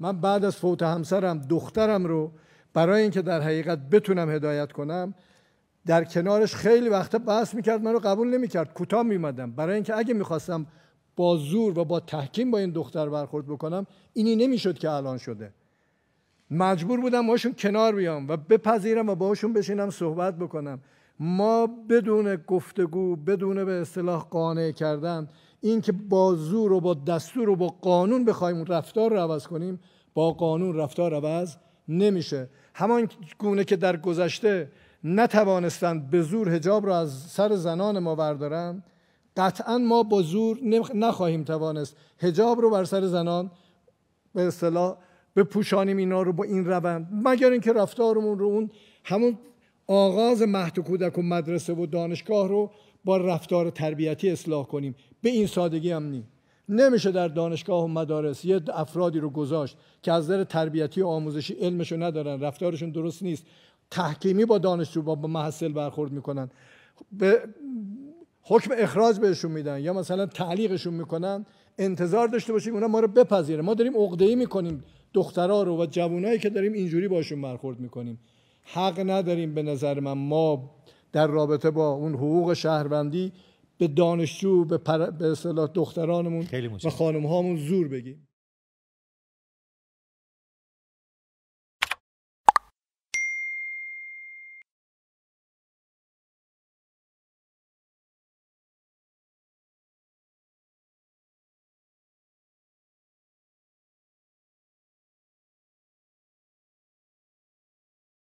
من بعد از فوت همسرم دخترم رو برای اینکه در حقیقت بتونم هدایت کنم در کنارش خیلی وقت بحث میکرد من رو قبول نمیکرد کوتاه میمدم برای اینکه اگه میخواستم با زور و با تحکیم با این دختر برخورد بکنم اینی نمیشد که الان شده مجبور بودم باشون کنار بیام و بپذیرم و باشون بشینم صحبت بکنم ما بدون گفتگو بدون به اصطلاح قانع کردن این که با زور و با دستور و با قانون بخوایم اون رفتار رو عوض کنیم با قانون رفتار عوض نمیشه همان گونه که در گذشته نتوانستند به زور هجاب را از سر زنان ما بردارن قطعا ما با زور نخواهیم توانست هجاب رو بر سر زنان به اصطلاح بپوشانیم اینا رو با این روند مگر اینکه رفتارمون رو اون همون آغاز مهد و کودک و مدرسه و دانشگاه رو با رفتار تربیتی اصلاح کنیم به این سادگی هم نیم نمیشه در دانشگاه و مدارس یه افرادی رو گذاشت که از نظر تربیتی و آموزشی علمشو ندارن رفتارشون درست نیست تحکیمی با دانشجو با محصل برخورد میکنن به حکم اخراج بهشون میدن یا مثلا تعلیقشون میکنن انتظار داشته باشیم اونا ما رو بپذیره ما داریم عقده‌ای میکنیم دخترا رو و جوانایی که داریم اینجوری باشون برخورد میکنیم حق نداریم به نظر من ما در رابطه با اون حقوق شهروندی به دانشجو به, دخترانمون و خانم هامون زور بگیم